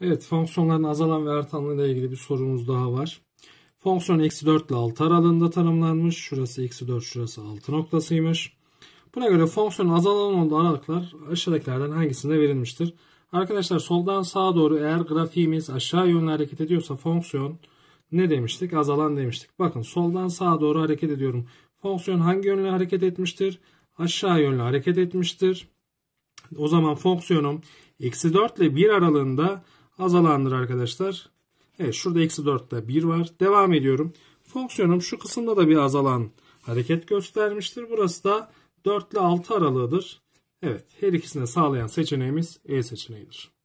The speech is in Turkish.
Evet fonksiyonların azalan ve ile ilgili bir sorumuz daha var. Fonksiyon eksi 4 ile 6 aralığında tanımlanmış. Şurası eksi 4 şurası 6 noktasıymış. Buna göre fonksiyonun azalan olduğu aralıklar aşağıdakilerden hangisinde verilmiştir? Arkadaşlar soldan sağa doğru eğer grafiğimiz aşağı yönlü hareket ediyorsa fonksiyon ne demiştik? Azalan demiştik. Bakın soldan sağa doğru hareket ediyorum. Fonksiyon hangi yönlü hareket etmiştir? Aşağı yönlü hareket etmiştir. O zaman fonksiyonum eksi 4 ile 1 aralığında azalandır arkadaşlar. Evet şurada eksi 4'te 1 var. Devam ediyorum. Fonksiyonum şu kısımda da bir azalan hareket göstermiştir. Burası da 4 ile 6 aralığıdır. Evet her ikisine sağlayan seçeneğimiz E seçeneğidir.